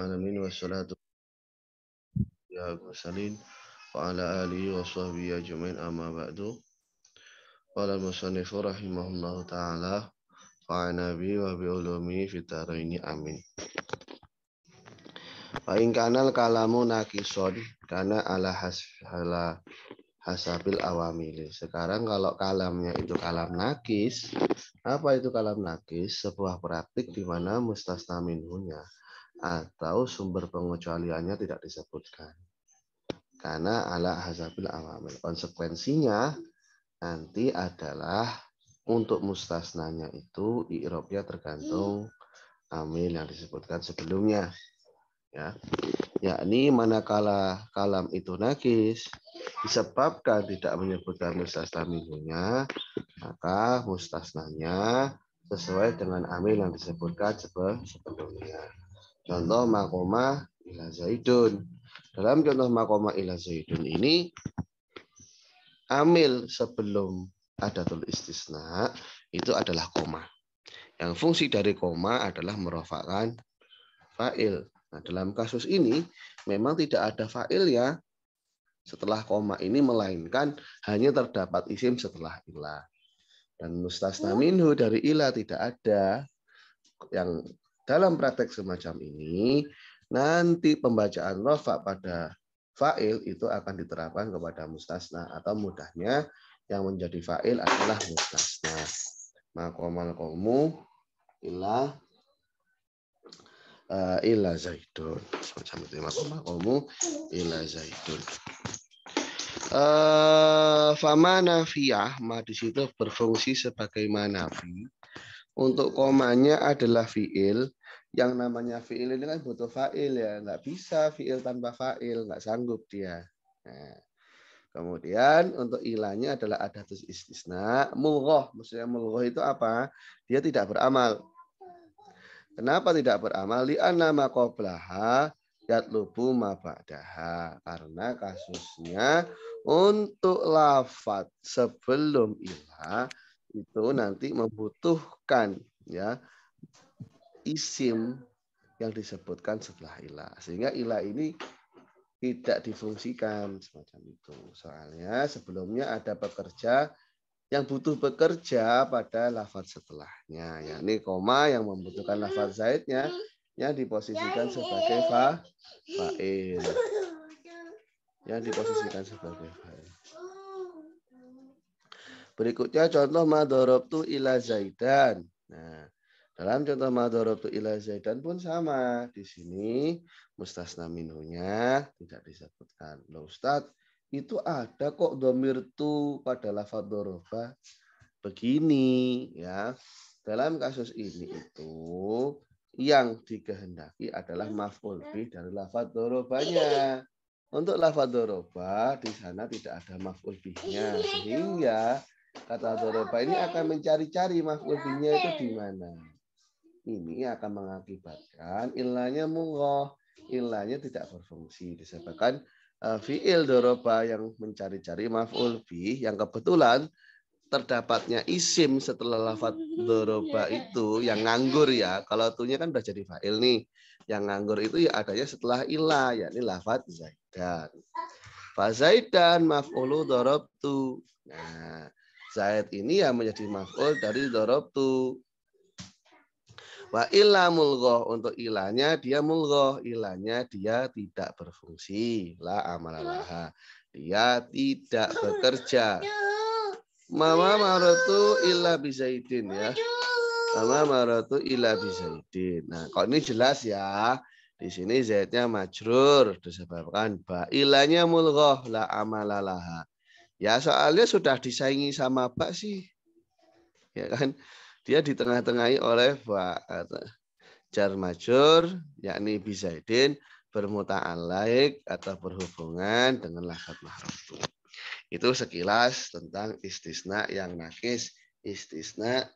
alamin wassalatu ya salin wa ala alihi wa sahbihi ajmain amma ba'du qala musannif rahimahullah taala wa nabi wa bi ulumi fitaraini amin Wa in kanal kalamu nakison karena ala has, hasabil awamili. Sekarang kalau kalamnya itu kalam nakis, apa itu kalam nakis? Sebuah praktik di mana mustasna minhunya atau sumber pengecualiannya tidak disebutkan. Karena ala hazabil awamil. Konsekuensinya nanti adalah untuk mustasnanya itu i'rabnya tergantung amil yang disebutkan sebelumnya. Ya. Yakni manakala kalam itu nakis disebabkan tidak menyebutkan mustasna minhunya, maka mustasnanya sesuai dengan amil yang disebutkan sebelumnya. Contoh makoma ila zaidun. Dalam contoh makoma ila zaidun ini amil sebelum ada tulis istisna itu adalah koma. Yang fungsi dari koma adalah merofakkan fa'il. Nah, dalam kasus ini memang tidak ada fa'il ya setelah koma ini melainkan hanya terdapat isim setelah ilah. Dan mustasna minhu dari ilah tidak ada yang dalam praktek semacam ini, nanti pembacaan rofa pada fa'il itu akan diterapkan kepada mustasna atau mudahnya yang menjadi fa'il adalah mustasna. Makomal komu ilah eh, ila zaidun semacam itu ya, makomal komu ila zaidun uh, eh, fama nafiyah ma di situ berfungsi sebagai manafi untuk komanya adalah fiil. Yang namanya fiil ini kan butuh fa'il ya. Nggak bisa fiil tanpa fa'il. Nggak sanggup dia. Nah. Kemudian untuk ilahnya adalah adatus istisna. Mulgoh. Maksudnya mulgoh itu apa? Dia tidak beramal. Kenapa tidak beramal? anama qoblaha yatlubu mabadaha. Karena kasusnya untuk lafat sebelum ilah itu nanti membutuhkan ya isim yang disebutkan setelah ilah. Sehingga ilah ini tidak difungsikan semacam itu. Soalnya sebelumnya ada pekerja yang butuh bekerja pada lafaz setelahnya. yakni koma yang membutuhkan lafaz zaidnya yang diposisikan sebagai fa fa'il. Yang diposisikan sebagai fa'il. Berikutnya contoh madorobtu ila zaidan. Nah, dalam contoh madorobtu ila zaidan pun sama. Di sini mustasna minunya tidak disebutkan. Loh Ustaz, itu ada kok domir tu pada lafadz doroba. Begini ya. Dalam kasus ini itu yang dikehendaki adalah maf'ul bih dari lafadz dorobanya. Untuk lafadz doroba di sana tidak ada maf'ul bihnya sehingga Kata doroba ini akan mencari-cari maf'ul itu di mana. Ini akan mengakibatkan ilahnya mungoh. Ilahnya tidak berfungsi. Disebabkan uh, fi'il doroba yang mencari-cari maf'ul yang kebetulan terdapatnya isim setelah lafat doroba itu yang nganggur ya. Kalau tuhnya kan sudah jadi fa'il nih. Yang nganggur itu ya adanya setelah ilah, ya ini lafat zaidan. Zaidan maf'ulu dorobtu. Nah, Zaid ini yang menjadi maf'ul dari tu. Wa illa mulgoh untuk ilahnya dia mulgoh, ilahnya dia tidak berfungsi. La amalalaha Dia tidak bekerja. Mama ilah bisa bizaidin ya. Mama ilah bisa bizaidin. Nah, kalau ini jelas ya. Di sini zaidnya majrur disebabkan ba ilahnya mulgoh la amalalaha. Ya soalnya sudah disaingi sama Pak sih. Ya kan? Dia ditengah-tengahi oleh Pak eh, Jar Majur, yakni Bizaidin, bermuta'alaik atau berhubungan dengan lahat mahrum. Itu sekilas tentang istisna yang nakis, istisna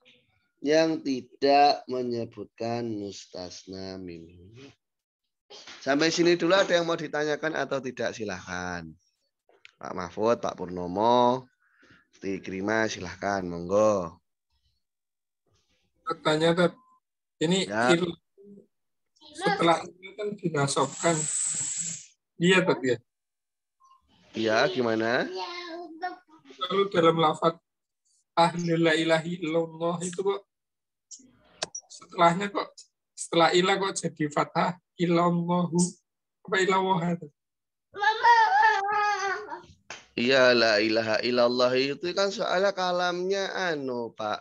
yang tidak menyebutkan mustasna minum. Sampai sini dulu ada yang mau ditanyakan atau tidak silahkan. Pak Mahfud, Pak Purnomo, Sri Krima, silahkan, monggo. Tanya, Ted. Ini ya. setelah ini kan dinasokkan. Iya, pak ya? Iya, gimana? Lalu dalam lafad ahlillah ilahi illallah itu kok setelahnya kok setelah ilah kok jadi fathah ilallahu apa ilawah itu? Iya la ilaha illallah itu kan soalnya kalamnya anu Pak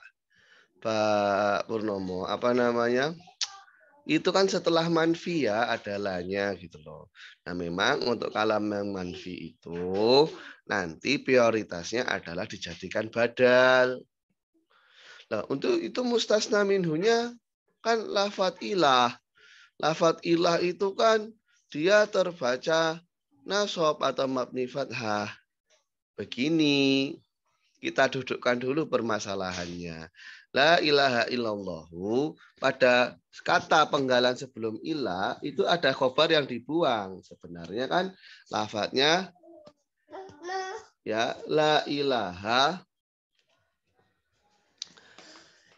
Pak Purnomo apa namanya itu kan setelah manfi ya adalahnya gitu loh. Nah memang untuk kalam yang manfi itu nanti prioritasnya adalah dijadikan badal. Nah untuk itu mustasna minhunya kan lafat ilah. Lafat ilah itu kan dia terbaca nasob atau mabni fathah Begini, kita dudukkan dulu permasalahannya. La ilaha illallahu pada kata penggalan sebelum ilah itu ada khobar yang dibuang. Sebenarnya kan lafadznya ya la ilaha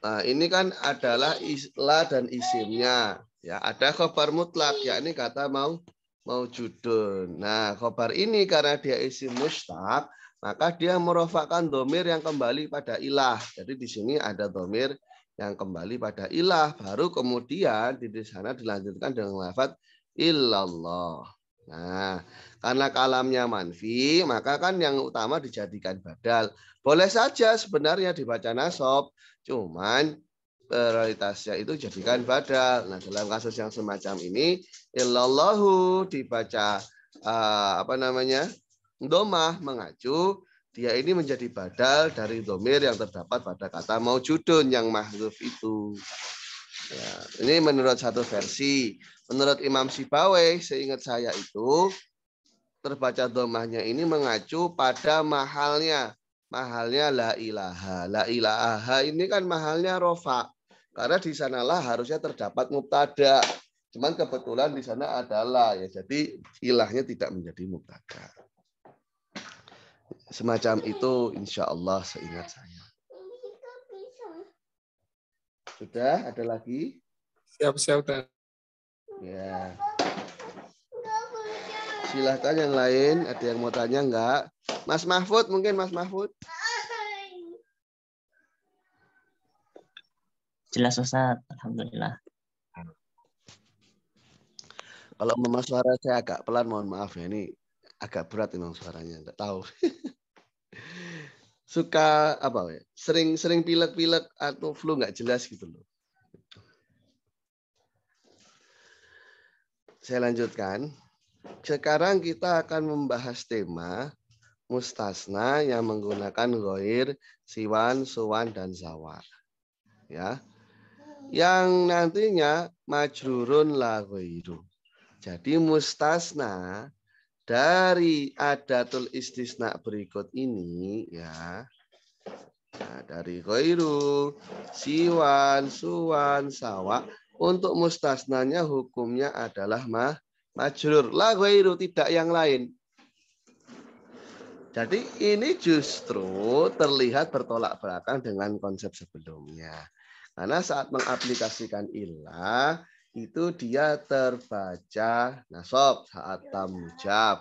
Nah, ini kan adalah isla dan isimnya. Ya, ada khobar mutlak, yakni kata mau mau judul. Nah, khobar ini karena dia isim mustaq, maka dia merofakkan domir yang kembali pada ilah. Jadi di sini ada domir yang kembali pada ilah, baru kemudian di sana dilanjutkan dengan lafat illallah. Nah, karena kalamnya manfi, maka kan yang utama dijadikan badal. Boleh saja sebenarnya dibaca nasob, cuman prioritasnya e, itu jadikan badal. Nah, dalam kasus yang semacam ini, illallahu dibaca e, apa namanya domah mengacu, dia ini menjadi badal dari domir yang terdapat pada kata maujudun yang mahluf itu. Ya, ini menurut satu versi. Menurut Imam Sibawe, seingat saya itu, terbaca domahnya ini mengacu pada mahalnya. Mahalnya la ilaha. La ilaha ini kan mahalnya rofa. Karena di sanalah harusnya terdapat mubtada. Cuman kebetulan di sana adalah ya jadi ilahnya tidak menjadi mubtada semacam itu insya Allah seingat saya. Sudah, ada lagi? Siap-siap, Ya. Silahkan yang lain, ada yang mau tanya enggak? Mas Mahfud, mungkin Mas Mahfud? Jelas, Ustaz. Alhamdulillah. Kalau memang suara saya agak pelan, mohon maaf ya. Ini agak berat memang suaranya, enggak tahu. suka apa ya? Sering-sering pilek-pilek atau flu nggak jelas gitu loh. Saya lanjutkan. Sekarang kita akan membahas tema mustasna yang menggunakan goir, siwan, suwan, dan zawa. Ya, yang nantinya majrurun la goiru Jadi mustasna dari adatul istisna berikut ini ya nah, dari koiru siwan suwan sawa untuk mustasnanya hukumnya adalah mah majrur la koiru tidak yang lain jadi ini justru terlihat bertolak belakang dengan konsep sebelumnya karena saat mengaplikasikan ilah itu dia terbaca nasab saat ya tamjab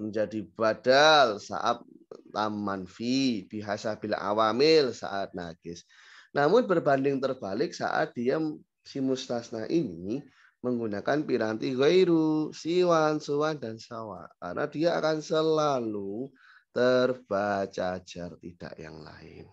menjadi badal saat tamanfi bihasa bila awamil saat nagis Namun berbanding terbalik saat dia si mustasna ini menggunakan piranti ghairu, siwan, suwan, dan sawa. Karena dia akan selalu terbaca jar tidak yang lain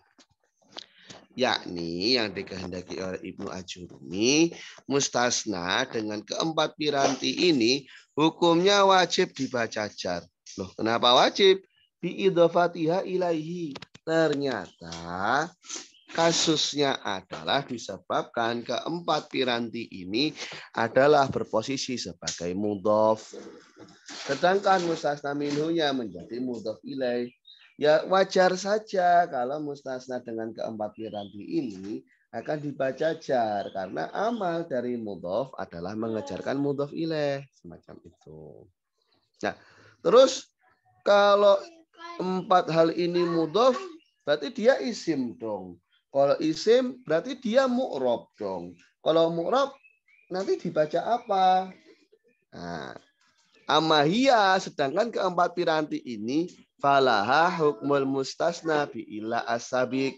yakni yang dikehendaki oleh Ibnu Ajurumi mustasna dengan keempat piranti ini hukumnya wajib dibaca jar. Loh, kenapa wajib? Biidofatiha ilaihi. Ternyata kasusnya adalah disebabkan keempat piranti ini adalah berposisi sebagai mudof Sedangkan mustasna minhunya menjadi mudof ilaih. Ya wajar saja kalau mustasna dengan keempat piranti ini akan dibaca jar karena amal dari mudhof adalah mengejarkan mudhof ileh semacam itu. Nah, terus kalau empat hal ini mudhof berarti dia isim dong. Kalau isim berarti dia mu'rob dong. Kalau mu'rob nanti dibaca apa? Nah, amahia sedangkan keempat piranti ini falaha hukmul mustasna ila asabik.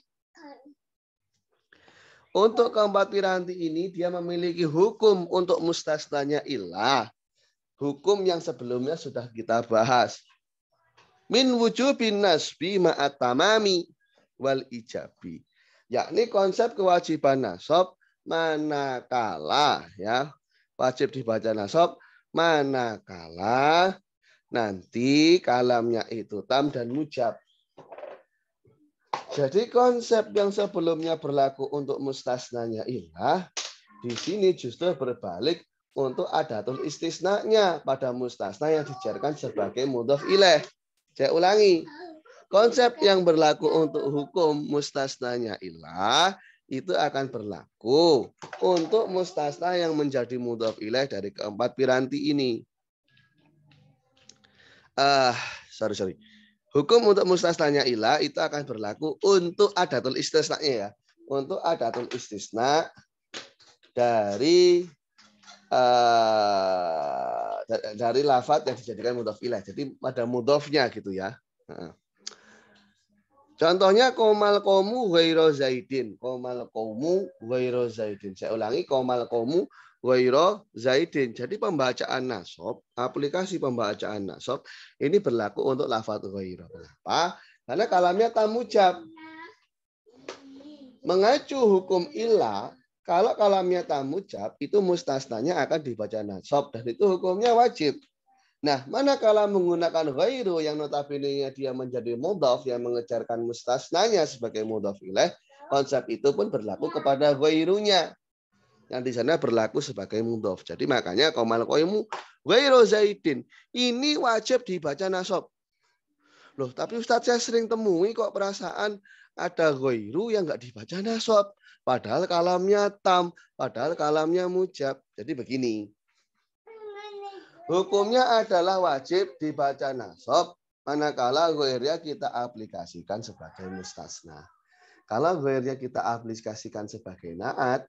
Untuk keempat piranti ini dia memiliki hukum untuk mustasnanya ilah. Hukum yang sebelumnya sudah kita bahas. Min wujubin nasbi ma'at tamami wal ijabi. Yakni konsep kewajiban nasab manakala ya wajib dibaca nasab manakala Nanti kalamnya itu tam dan mujab. Jadi konsep yang sebelumnya berlaku untuk mustasnanya ilah, di sini justru berbalik untuk adatul istisnanya pada mustasna yang dijarkan sebagai mudaf ilah. Saya ulangi. Konsep yang berlaku untuk hukum mustasnanya ilah itu akan berlaku untuk mustasna yang menjadi mudaf ilah dari keempat piranti ini uh, sorry sorry. Hukum untuk mustasnanya ilah itu akan berlaku untuk adatul istisna ya. Untuk adatul istisna dari uh, dari lafat yang dijadikan mudhof ilah. Jadi pada mudhofnya gitu ya. Contohnya komal komu ghairo zaidin. Komal komu zaidin. Saya ulangi komal komu Wairo Zaidin. Jadi pembacaan nasab aplikasi pembacaan nasab ini berlaku untuk lafadz Wairo. Kenapa? Karena kalamnya tamujab. Mengacu hukum ilah, kalau kalamnya tamujab, itu mustasnanya akan dibaca nasab, Dan itu hukumnya wajib. Nah, manakala menggunakan ghairu yang notabene dia menjadi mudhaf yang mengejarkan mustasnanya sebagai mudhaf ilaih, konsep itu pun berlaku kepada ghairunya yang di sana berlaku sebagai mudhof. Jadi makanya komal koimu ghairu zaidin. Ini wajib dibaca nasab. Loh, tapi Ustadz saya sering temui kok perasaan ada ghairu yang nggak dibaca nasab. Padahal kalamnya tam, padahal kalamnya mujab. Jadi begini. Hukumnya adalah wajib dibaca nasab manakala ghairnya kita aplikasikan sebagai mustasna. Kalau ghairnya kita aplikasikan sebagai naat,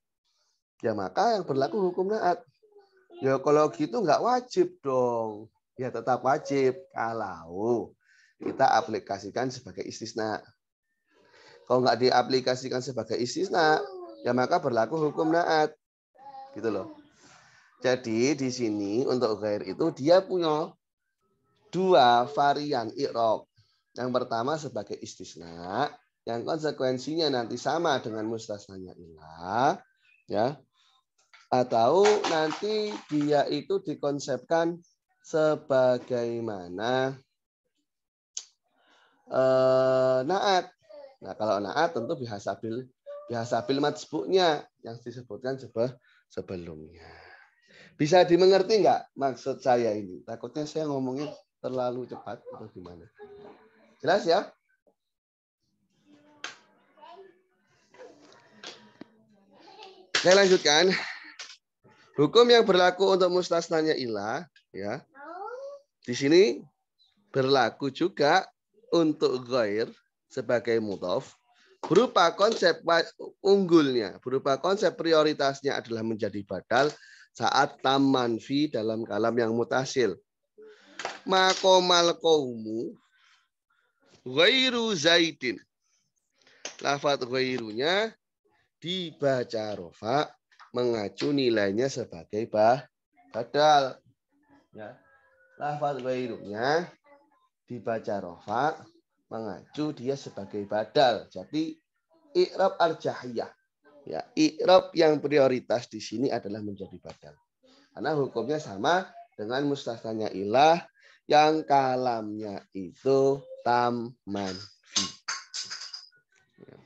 Ya maka yang berlaku hukum naat. Ya kalau gitu nggak wajib dong. Ya tetap wajib kalau kita aplikasikan sebagai istisna. Kalau nggak diaplikasikan sebagai istisna, ya maka berlaku hukum naat. Gitu loh. Jadi di sini untuk ghair itu dia punya dua varian i'rab. Yang pertama sebagai istisna, yang konsekuensinya nanti sama dengan mustasnanya ilah, ya atau nanti dia itu dikonsepkan sebagaimana eh, naat. Nah, kalau naat tentu biasa bil matsbuknya yang disebutkan sebelumnya. Bisa dimengerti nggak maksud saya ini? Takutnya saya ngomongin terlalu cepat atau gimana. Jelas ya? Saya lanjutkan. Hukum yang berlaku untuk mustasnanya ilah, ya. Di sini berlaku juga untuk ghair sebagai mutov. berupa konsep unggulnya, berupa konsep prioritasnya adalah menjadi badal saat taman fi dalam kalam yang mutasil. Makomal kaumu ghairu zaidin. Lafat ghairunya dibaca rofa mengacu nilainya sebagai bah badal. Ya. Lafaz wairuknya dibaca rofa mengacu dia sebagai badal. Jadi i'rab arjahiyah. Ya, i'rab yang prioritas di sini adalah menjadi badal. Karena hukumnya sama dengan mustasanya ilah yang kalamnya itu tamman. Ya.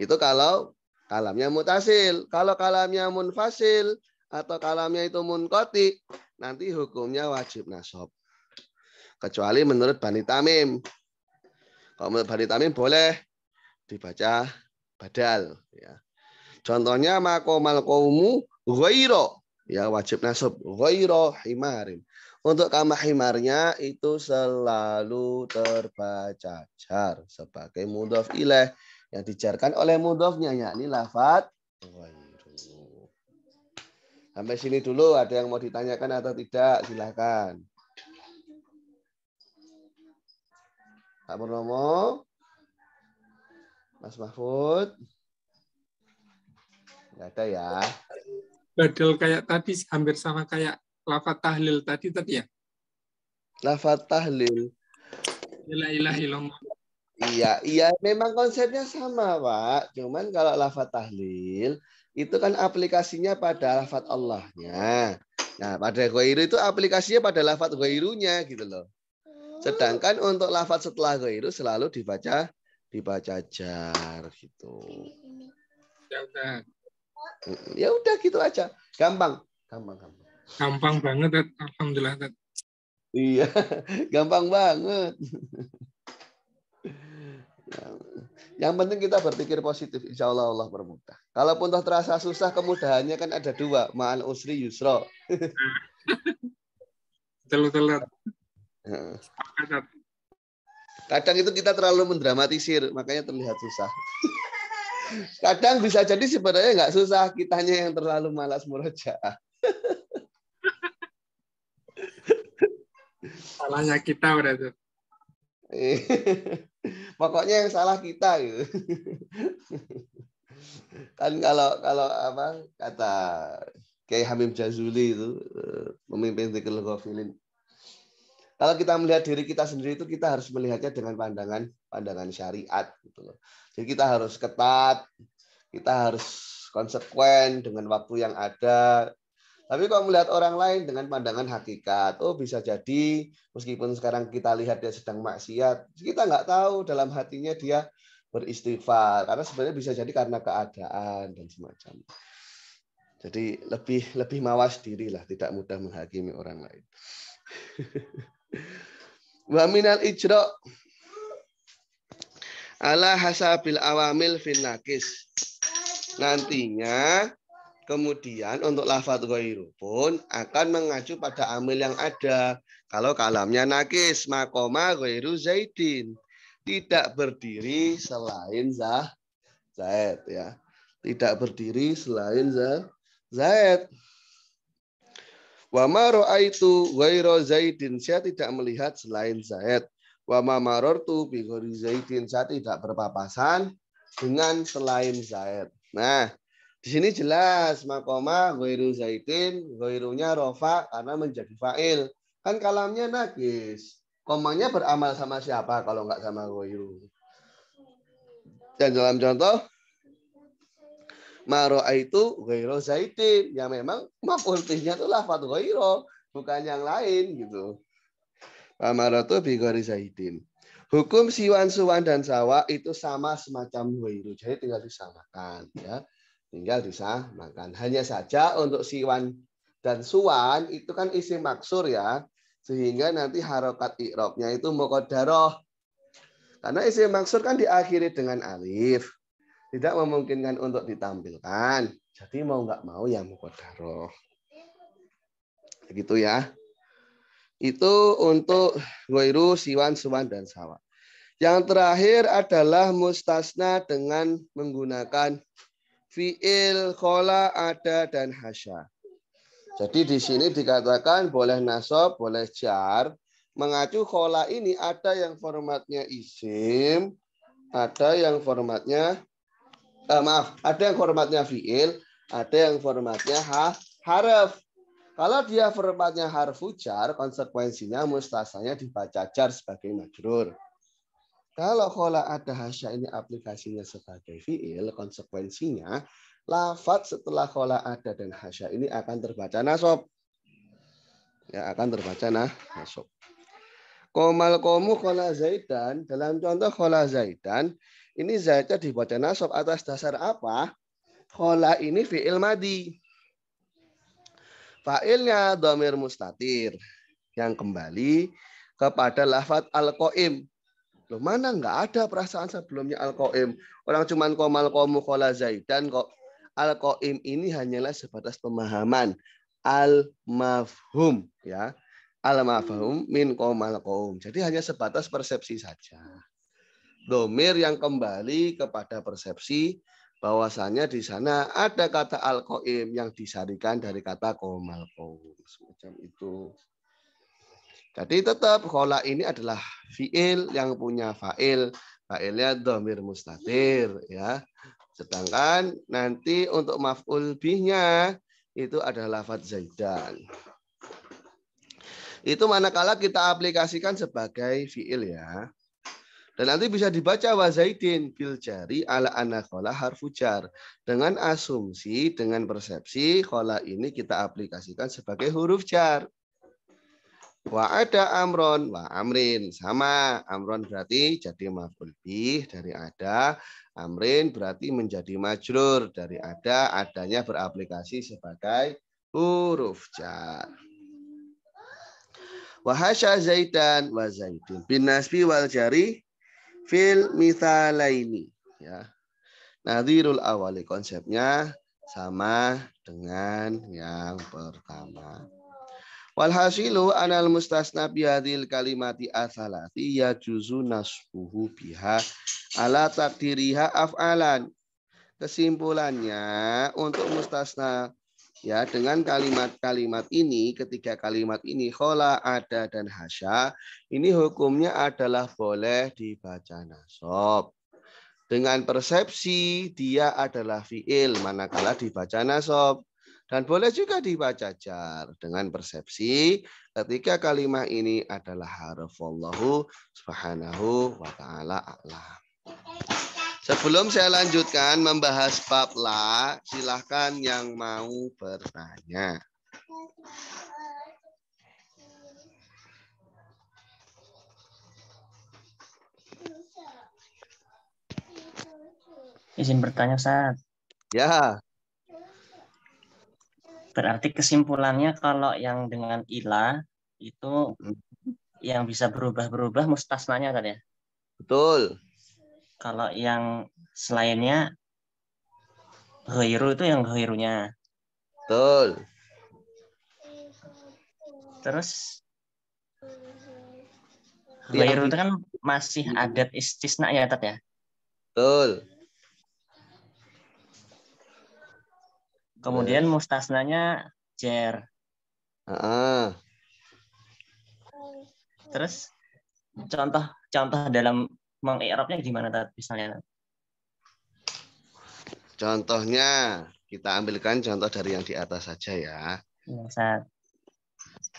Itu kalau kalamnya mutasil. Kalau kalamnya munfasil atau kalamnya itu munkoti, nanti hukumnya wajib nasab. Kecuali menurut Bani Tamim. Kalau menurut Bani Tamim boleh dibaca badal. Ya. Contohnya makomal kaumu wa'iro, Ya wajib nasab. wa'iro himarin. Untuk kama himarnya itu selalu terbaca jar sebagai mudhaf ilaih yang dijarkan oleh mudofnya yakni lafat Sampai sini dulu ada yang mau ditanyakan atau tidak silahkan. Pak Purnomo, Mas Mahfud, nggak ada ya. Badal kayak tadi hampir sama kayak lafat tahlil tadi tadi ya. Lafat tahlil. Ilah ilah ilah. Iya, iya memang konsepnya sama, Pak. Cuman kalau lafat tahlil itu kan aplikasinya pada lafat Allahnya. Nah, pada ghairu itu aplikasinya pada lafat ghairunya gitu loh. Oh. Sedangkan untuk lafat setelah ghairu selalu dibaca dibaca jar gitu. Ya udah. Ya udah gitu aja. Gampang, gampang, gampang. Gampang banget, Alhamdulillah. Iya, gampang banget. Yang penting kita berpikir positif, insya Allah Allah bermudah. Kalaupun toh terasa susah, kemudahannya kan ada dua, ma'al usri yusro. Telat-telat. Kadang itu kita terlalu mendramatisir, makanya terlihat susah. Kadang bisa jadi sebenarnya nggak susah, kitanya yang terlalu malas murojaah. Salahnya kita berarti. Pokoknya yang salah kita gitu. kan kalau kalau apa kata Kiai Hamim Jazuli itu pemimpin eh, Zikirul Ghafilin. Kalau kita melihat diri kita sendiri itu kita harus melihatnya dengan pandangan pandangan syariat gitu loh. Jadi kita harus ketat, kita harus konsekuen dengan waktu yang ada, tapi kalau melihat orang lain dengan pandangan hakikat, oh bisa jadi meskipun sekarang kita lihat dia sedang maksiat, kita nggak tahu dalam hatinya dia beristighfar karena sebenarnya bisa jadi karena keadaan dan semacam. Jadi lebih lebih mawas lah, tidak mudah menghakimi orang lain. Wa minal ijra ala hasabil awamil fil nakis. Nantinya Kemudian untuk lafat ghairu pun akan mengacu pada amil yang ada. Kalau kalamnya nakis, makoma ghairu zaidin. Tidak berdiri selain zah, zaid ya. Tidak berdiri selain zah, zaid. Wama ma ra'aitu ghairu zaidin. Saya tidak melihat selain zaid. Wama ma marartu bi zaidin. Saya tidak berpapasan dengan selain zaid. Nah, di sini jelas makoma goiru zaitin, goirunya rofa karena menjadi fa'il. Kan kalamnya nakis. Komanya beramal sama siapa kalau nggak sama goiru. Dan dalam contoh, maroa itu goiru zaitin. Ya memang mafultihnya itu lafad goiru, Bukan yang lain gitu. itu bigori zaitin. Hukum siwan, suwan, dan sawa itu sama semacam goiru. Jadi tinggal disamakan. ya tinggal bisa makan Hanya saja untuk siwan dan suan itu kan isi maksur ya, sehingga nanti harokat ikrobnya itu mukodaroh. Karena isi maksur kan diakhiri dengan alif. Tidak memungkinkan untuk ditampilkan. Jadi mau nggak mau ya mukodaroh. Begitu ya. Itu untuk goiru, siwan, suwan, dan sawa. Yang terakhir adalah mustasna dengan menggunakan fiil, kola, ada, dan hasya. Jadi di sini dikatakan boleh nasab, boleh jar. Mengacu kola ini ada yang formatnya isim, ada yang formatnya eh, maaf, ada yang formatnya fiil, ada yang formatnya ha, harf. Kalau dia formatnya harfu jar, konsekuensinya mustasanya dibaca jar sebagai majrur. Kalau kola ada hasya ini aplikasinya sebagai fiil, konsekuensinya lafat setelah kola ada dan hasya ini akan terbaca nasob. Ya, akan terbaca nah, nasob. Komal komu kola zaidan, dalam contoh kola zaidan, ini zaidnya dibaca nasob atas dasar apa? Kola ini fiil madi. Failnya domir mustatir. Yang kembali kepada lafat al qaim Loh mana enggak ada perasaan sebelumnya al qaim Orang cuman komal komu kola zaidan kok. Al-Qoim ini hanyalah sebatas pemahaman. Al-Mafhum. ya Al-Mafhum min komal kom. Jadi hanya sebatas persepsi saja. Domir yang kembali kepada persepsi bahwasanya di sana ada kata al-qaim yang disarikan dari kata komal kom. Semacam itu. Jadi tetap kola ini adalah fiil yang punya fa'il. Fa'ilnya domir mustatir. ya. Sedangkan nanti untuk maf'ul bihnya itu ada lafat zaidan. Itu manakala kita aplikasikan sebagai fiil ya. Dan nanti bisa dibaca wa zaidin bil jari ala kola harfu jar. Dengan asumsi, dengan persepsi, kola ini kita aplikasikan sebagai huruf jar. Wa ada amron, wa amrin sama. Amron berarti jadi maf'ul bih dari ada. Amrin berarti menjadi majrur dari ada. Adanya beraplikasi sebagai huruf jar. Wa zaidan, zaitan wa zaidin bin nasbi wal jari fil mithalaini ya. Nadhirul awali konsepnya sama dengan yang pertama. Walhasilu anal mustasna bihadil kalimati asalati ya juzu nasbuhu biha ala takdiriha af'alan. Kesimpulannya untuk mustasna ya dengan kalimat-kalimat ini ketiga kalimat ini khola ada dan hasya ini hukumnya adalah boleh dibaca nasab dengan persepsi dia adalah fiil manakala dibaca nasab dan boleh juga dibaca jar dengan persepsi ketika kalimat ini adalah harf Allahu subhanahu wa taala a'lam. Sebelum saya lanjutkan membahas bab la, silahkan yang mau bertanya. Izin bertanya, saat. Ya. Berarti kesimpulannya kalau yang dengan ilah itu hmm. yang bisa berubah-berubah mustasnanya tadi ya? Betul. Kalau yang selainnya ghairu itu yang ghairunya. Betul. Terus ghairu itu kan masih adat istisna ya Tat ya? Betul. Kemudian mustasnanya jer. Uh-uh. Terus contoh contoh dalam mengikrabnya gimana tadi misalnya? Contohnya kita ambilkan contoh dari yang di atas saja ya. Saat. Iya,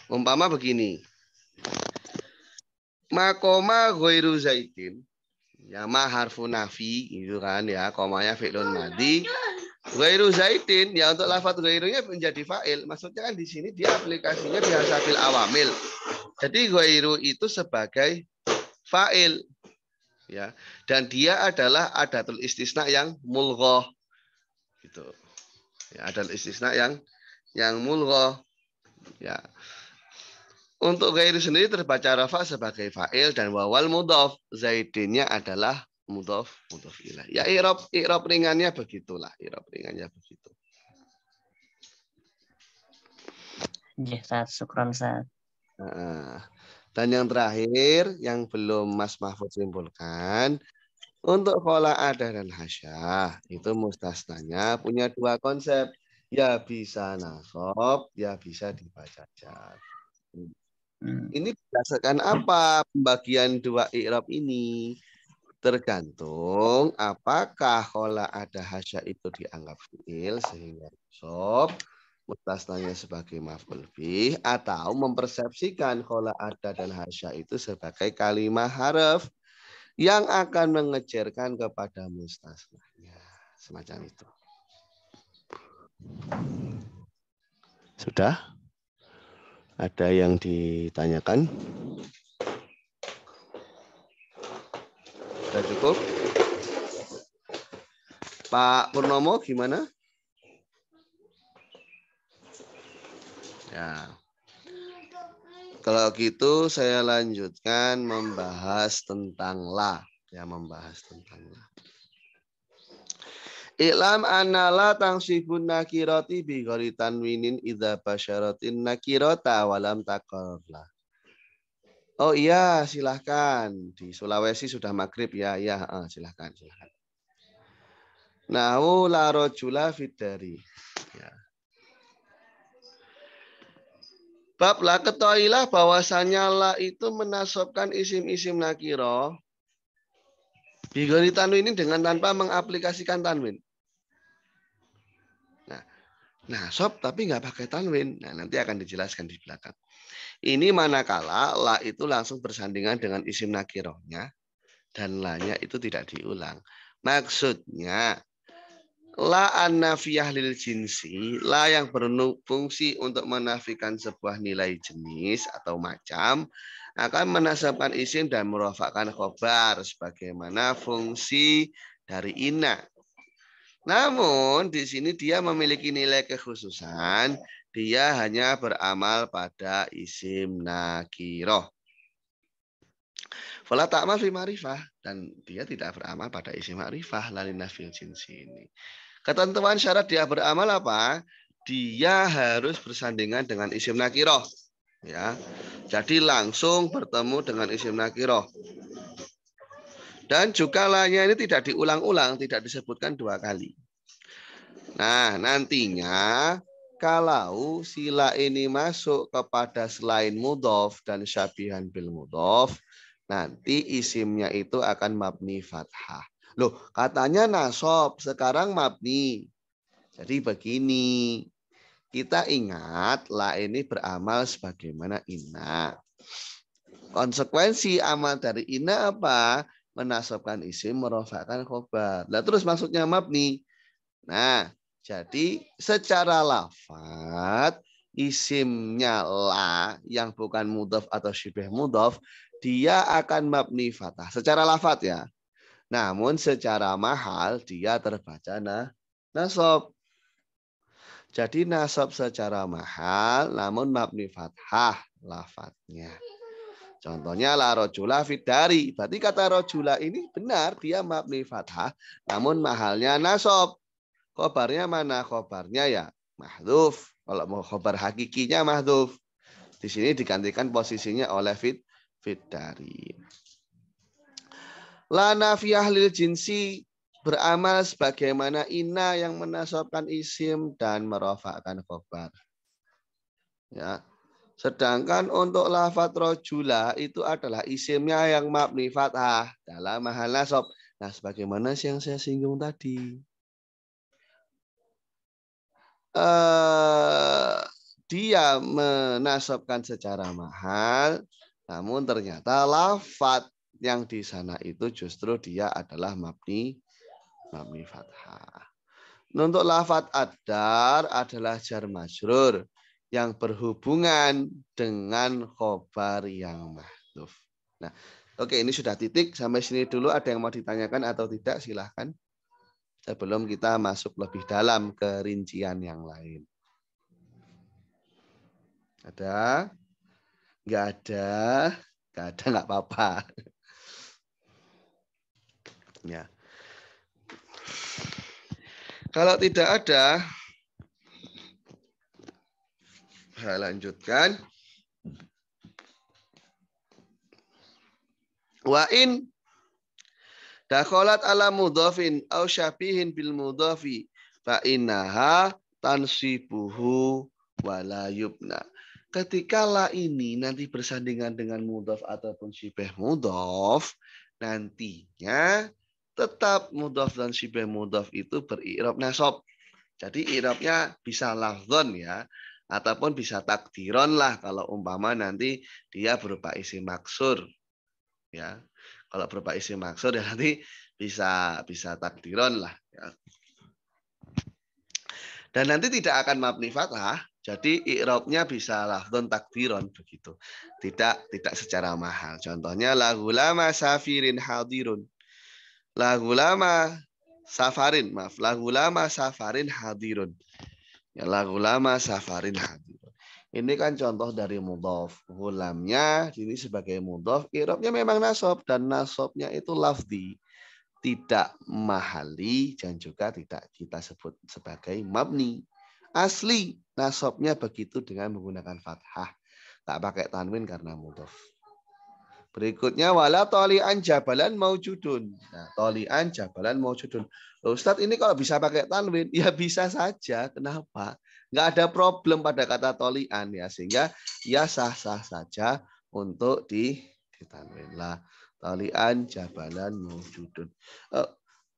Umpama begini. Makoma ghairu zaidin. Ya ma harfu nafi gitu kan ya. Komanya fi'lun madi. Oh, Ghairu zaidin ya untuk lafadz ghairunya menjadi fa'il. Maksudnya kan di sini dia aplikasinya di hasabil awamil. Jadi ghairu itu sebagai fa'il. Ya. Dan dia adalah adatul istisna yang mulghoh. Gitu. Ya, adatul istisna yang yang mulghoh. Ya. Untuk ghairu sendiri terbaca rafa sebagai fa'il dan wawal mudhof. Zaidinnya adalah mudhaf mudhaf ilaih. Ya i'rab i'rab ringannya begitulah, i'rab ringannya begitu. Ya, saat syukron saat. dan yang terakhir yang belum Mas Mahfud simpulkan untuk pola ada dan hasyah itu mustasnanya punya dua konsep ya bisa nasab ya bisa dibaca jar. Hmm. Ini berdasarkan apa pembagian dua i'rab ini? Tergantung apakah hola ada hasya itu dianggap fi'il sehingga sob mutasnanya sebagai maf'ul bih atau mempersepsikan hola ada dan hasya itu sebagai kalimah harf yang akan mengejarkan kepada mustasnanya. Semacam itu. Sudah? Ada yang ditanyakan? Sudah cukup? Pak Purnomo gimana? Ya. Kalau gitu saya lanjutkan membahas tentang la, ya membahas tentang la. Ilam anala tangsifun nakirati bi winin idza basyaratin nakirata walam takorla. Oh iya, silahkan. Di Sulawesi sudah maghrib ya. Ya, silahkan. silahkan. Nahu la rojula fitari. Ya. Bab la ketahuilah bahwasanya la itu menasobkan isim-isim nakiro. Bigori tanwin ini dengan tanpa mengaplikasikan tanwin. Nah, nah sob tapi nggak pakai tanwin. Nah, nanti akan dijelaskan di belakang. Ini manakala la itu langsung bersandingan dengan isim nakirohnya dan lanya itu tidak diulang. Maksudnya la anafiyah lil jinsi, la yang berfungsi untuk menafikan sebuah nilai jenis atau macam akan menasabkan isim dan merofakkan khobar sebagaimana fungsi dari ina. Namun di sini dia memiliki nilai kekhususan dia hanya beramal pada isim nakiroh. Fala ta'mal fi ma'rifah dan dia tidak beramal pada isim ma'rifah lalina fil jinsi ini. Ketentuan syarat dia beramal apa? Dia harus bersandingan dengan isim nakiroh. Ya. Jadi langsung bertemu dengan isim nakiroh. Dan juga lainnya ini tidak diulang-ulang, tidak disebutkan dua kali. Nah, nantinya kalau sila ini masuk kepada selain mudhof dan syabihan bil mudhof, nanti isimnya itu akan mabni fathah. Loh, katanya nasob, sekarang mabni. Jadi begini, kita ingat la ini beramal sebagaimana inna. Konsekuensi amal dari inna apa? Menasobkan isim, merofakkan khobar. Nah, terus maksudnya mabni. Nah, jadi secara lafat isimnya la yang bukan mudhof atau syibah mudhof dia akan mabni fathah secara lafat ya. Namun secara mahal dia terbaca nah nasab. Jadi nasab secara mahal namun mabni fathah lafatnya. Contohnya la rojula fidari. Berarti kata rojula ini benar dia mabni fathah namun mahalnya nasab. Khobarnya mana? Khobarnya ya mahduf. Kalau mau khobar hakikinya mahduf. Di sini digantikan posisinya oleh fit dari La nafiyah lil jinsi beramal sebagaimana ina yang menasobkan isim dan merofakkan khobar. Ya. Sedangkan untuk lafat rojula itu adalah isimnya yang mabni fathah dalam mahal nasob. Nah, sebagaimana yang saya singgung tadi. Eh, dia menasabkan secara mahal, namun ternyata lafat yang di sana itu justru dia adalah mabni mabni fathah. Untuk lafat adar adalah jar masrur yang berhubungan dengan khobar yang mahluf. Nah, oke ini sudah titik sampai sini dulu ada yang mau ditanyakan atau tidak silahkan sebelum kita masuk lebih dalam ke rincian yang lain. Ada? Enggak ada? Enggak ada, enggak apa-apa. Ya. Kalau tidak ada, saya lanjutkan. Wa in Dakholat ala mudhafin au syabihin bil mudhafi fa innaha tansibuhu wala yubna. Ketika la ini nanti bersandingan dengan mudhaf ataupun syibah mudhaf, nantinya tetap mudhaf dan syibah mudhaf itu berirab nasab. Jadi irabnya bisa lafzon ya ataupun bisa takdiron lah kalau umpama nanti dia berupa isi maksur ya kalau Bapak isi maksud ya nanti bisa bisa takdiron lah. Ya. Dan nanti tidak akan mabni fathah, jadi i'rabnya bisa lafdun takdiron begitu. Tidak tidak secara mahal. Contohnya lagu lama safirin hadirun. lagu lama safarin, maaf, lagu lama safarin hadirun. Ya, lagu lama safarin hadirun. Ini kan contoh dari mudhof. Hulamnya ini sebagai mudhof, irobnya memang nasob dan nasobnya itu lafdi. Tidak mahali dan juga tidak kita sebut sebagai mabni. Asli nasobnya begitu dengan menggunakan fathah. Tak pakai tanwin karena mudhof. Berikutnya wala tolian jabalan maujudun. Nah, tolian jabalan mau Loh, Ustadz ini kalau bisa pakai tanwin, ya bisa saja. Kenapa? Nggak ada problem pada kata tolian ya sehingga ya sah-sah saja untuk di ditanwin lah. Tolian jabalan mau judun. Eh,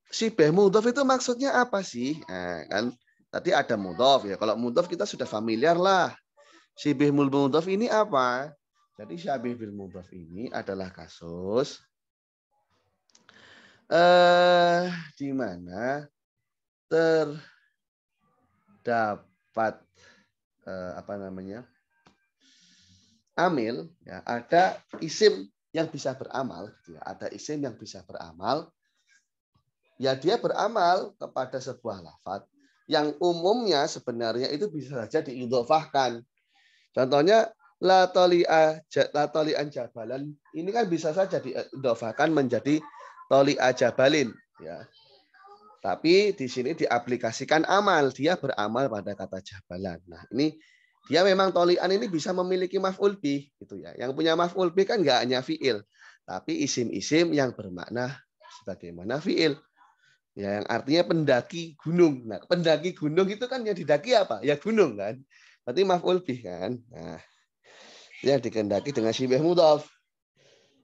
si beh mudhof itu maksudnya apa sih? Nah, kan tadi ada mudhof ya. Kalau mudhof kita sudah familiar lah. Si beh mudhof ini apa? Jadi syabih bil mudhaf ini adalah kasus eh di mana terdapat eh, apa namanya? amil ya, ada isim yang bisa beramal gitu ya. Ada isim yang bisa beramal. Ya dia beramal kepada sebuah lafat yang umumnya sebenarnya itu bisa saja diidofahkan. Contohnya la la latolian jabalan ini kan bisa saja didofakan menjadi tolia jabalin ya tapi di sini diaplikasikan amal dia beramal pada kata jabalan nah ini dia memang tolian ini bisa memiliki maf'ul bi gitu ya yang punya maf'ul bi kan enggak hanya fiil tapi isim-isim yang bermakna sebagaimana fiil ya yang artinya pendaki gunung nah pendaki gunung itu kan yang didaki apa ya gunung kan berarti maf'ul bi kan nah yang dikendaki dengan syibeh mudhaf.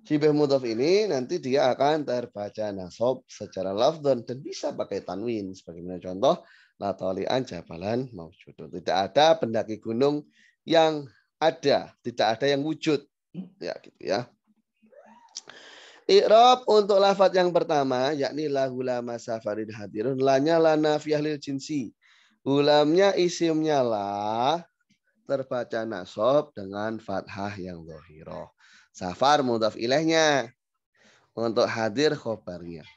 Syibeh mudhaf ini nanti dia akan terbaca nasab secara lafdhan dan bisa pakai tanwin. Sebagaimana contoh, latolian jabalan maujud. Tidak ada pendaki gunung yang ada, tidak ada yang wujud. Ya gitu ya. Iqrab untuk lafat yang pertama yakni lama safarid hadirun lanya lana fiyah lil jinsi. Ulamnya isimnya lah terbaca nasab dengan fathah yang zahiroh. Safar mudhaf ilahnya Untuk hadir khobarnya.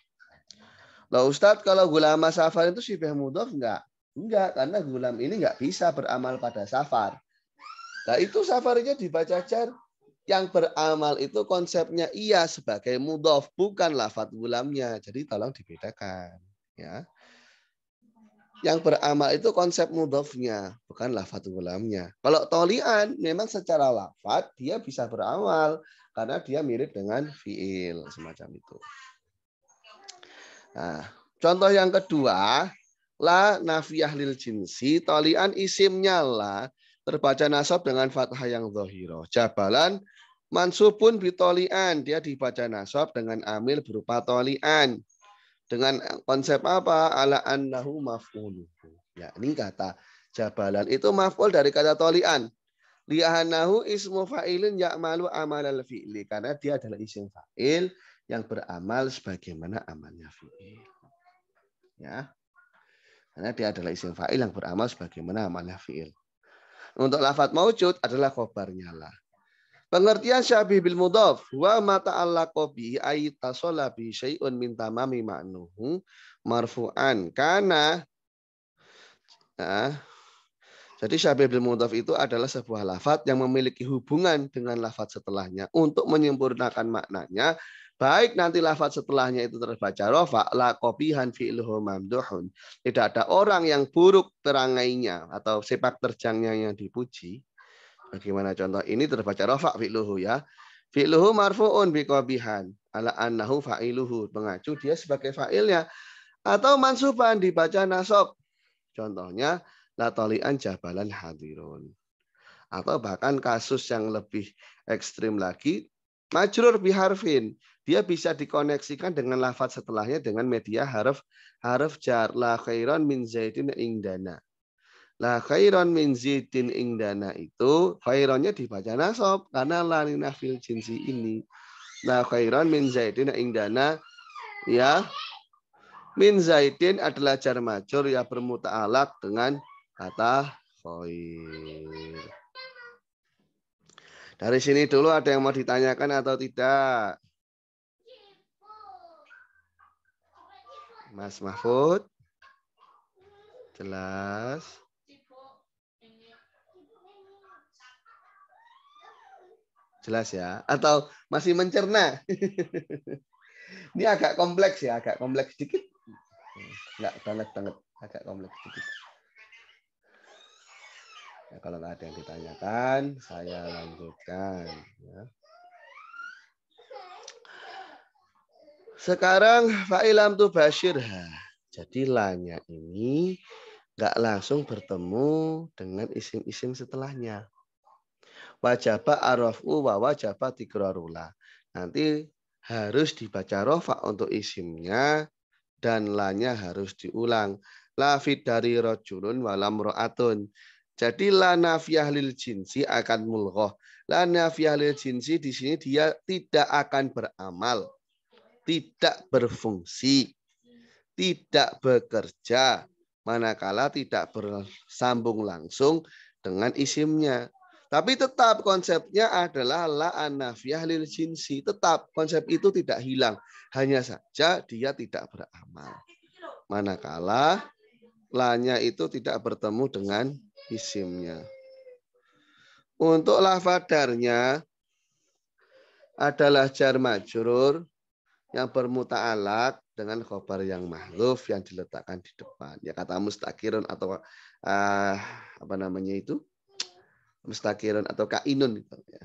Loh Ustadz, kalau gulama safar itu syibah mudhaf enggak? Enggak, karena gulam ini enggak bisa beramal pada safar. Nah itu safarnya dibaca jar. Yang beramal itu konsepnya iya sebagai mudhaf, bukan lafat gulamnya. Jadi tolong dibedakan. Ya yang beramal itu konsep mudofnya, bukan lafadz ulamnya. Kalau tolian memang secara lafat dia bisa beramal karena dia mirip dengan fiil semacam itu. Nah, contoh yang kedua, la nafiyah lil jinsi, tolian isimnya la terbaca nasab dengan fathah yang zohiro. Jabalan mansubun bitolian, dia dibaca nasab dengan amil berupa tolian. Dengan konsep apa? Ala annahu maf'uluhu. Yakni kata jabalan itu maf'ul dari kata tolian. Li'anahu ismu fa'ilin ya'malu amalal fi'li. Karena dia adalah isim fa'il yang beramal sebagaimana amalnya fi'il. Ya. Karena dia adalah isim fa'il yang beramal sebagaimana amalnya fi'il. Untuk lafat maujud adalah khobarnya lah. Pengertian syabih bil mudhaf wa mata ta'allaqa bi ay tasalla bi syai'un min tamami ma'nuhu marfu'an karena nah, jadi syabih bil mudhaf itu adalah sebuah lafat yang memiliki hubungan dengan lafat setelahnya untuk menyempurnakan maknanya Baik nanti lafaz setelahnya itu terbaca rofa la kopihan fi'luhu mamduhun. Tidak ada orang yang buruk terangainya atau sepak terjangnya yang dipuji. Bagaimana contoh ini terbaca rafa fi'luhu ya. Fi'luhu marfu'un biqabihan ala annahu fa'iluhu mengacu dia sebagai fa'ilnya atau mansuban dibaca nasab. Contohnya latolian jabalan hadirun. Atau bahkan kasus yang lebih ekstrim lagi majrur biharfin dia bisa dikoneksikan dengan lafaz setelahnya dengan media harf harf jar la khairan min zaidin indana lah khairon min zidin ingdana itu khaironnya dibaca nasab karena lanina fil jinsi ini. lah khairon min zaidin ingdana ya min zaidin adalah jar majur ya bermuta'alak dengan kata khair. Dari sini dulu ada yang mau ditanyakan atau tidak? Mas Mahfud? Jelas. Jelas ya? Atau masih mencerna? Ini agak kompleks ya, agak kompleks sedikit. nggak banget banget, agak kompleks sedikit. Ya, kalau nggak ada yang ditanyakan, saya lanjutkan. Ya. Sekarang fa'ilam tuh bashir Jadi lanya ini nggak langsung bertemu dengan isim-isim setelahnya wajaba arafu wa wajaba tikrarula. Nanti harus dibaca rofa untuk isimnya dan lanya harus diulang. Lafid dari rojulun walam ro'atun. Jadi la nafiyah lil jinsi akan mulghoh. La nafiyah lil jinsi di sini dia tidak akan beramal. Tidak berfungsi. Tidak bekerja. Manakala tidak bersambung langsung dengan isimnya. Tapi tetap konsepnya adalah la anafiyah lil jinsi. Tetap konsep itu tidak hilang. Hanya saja dia tidak beramal. Manakala lanya itu tidak bertemu dengan isimnya. Untuk lafadarnya adalah jar majrur yang bermuta bermuta'alak dengan khobar yang mahluf yang diletakkan di depan. Ya kata mustakirun atau uh, apa namanya itu? mustakirun atau kainun gitu ya.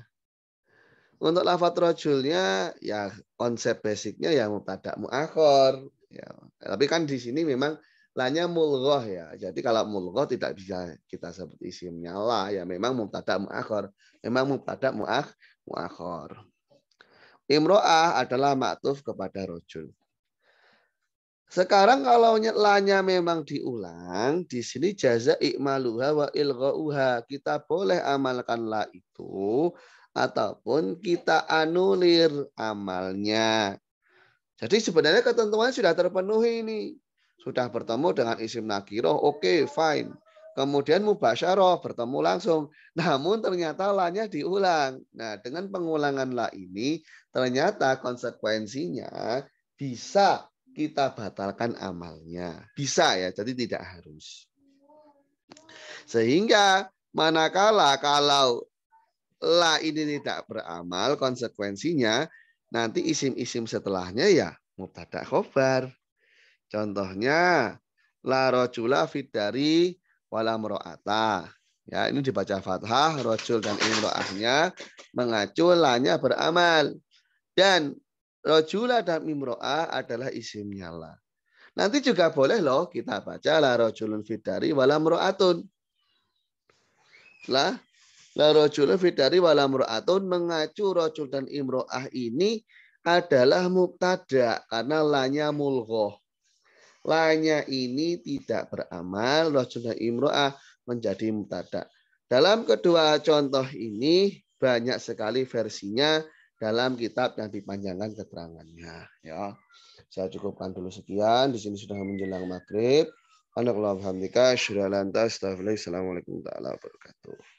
Untuk lafadz rojulnya ya konsep basicnya ya mubtada muakhor. Ya. Tapi kan di sini memang lanya mulgoh ya. Jadi kalau mulgoh tidak bisa kita sebut isimnya lah ya memang mubtada muakhor. Memang mubtada muakh muakhor. Imro'ah adalah maktuf kepada rojul. Sekarang kalau lanya memang diulang, di sini jaza ikmaluha wa ilgauha. Kita boleh amalkan la itu ataupun kita anulir amalnya. Jadi sebenarnya ketentuan sudah terpenuhi ini. Sudah bertemu dengan isim nakiroh, oke, okay, fine. Kemudian mubasyarah bertemu langsung. Namun ternyata lanya diulang. Nah, dengan pengulangan la ini ternyata konsekuensinya bisa kita batalkan amalnya. Bisa ya, jadi tidak harus. Sehingga manakala kalau la ini tidak beramal, konsekuensinya nanti isim-isim setelahnya ya mubtada khobar. Contohnya la rojula fidari wala mro'ata. Ya, ini dibaca fathah, rojul dan imro'ahnya mengacu lanya beramal. Dan Rojula dan imro'a adalah isimnya la. Nanti juga boleh loh kita baca la rojulun fidari wala mro'atun. Lah la rojulun fidari wala mro'atun mengacu rojul dan imro'ah ini adalah mubtada karena lanya mulghoh. Lanya ini tidak beramal, rojul dan imro'ah menjadi mubtada. Dalam kedua contoh ini banyak sekali versinya dalam kitab yang dipanjangkan keterangannya. Ya, saya cukupkan dulu sekian. Di sini sudah menjelang maghrib. Anak Allah Assalamualaikum warahmatullahi wabarakatuh.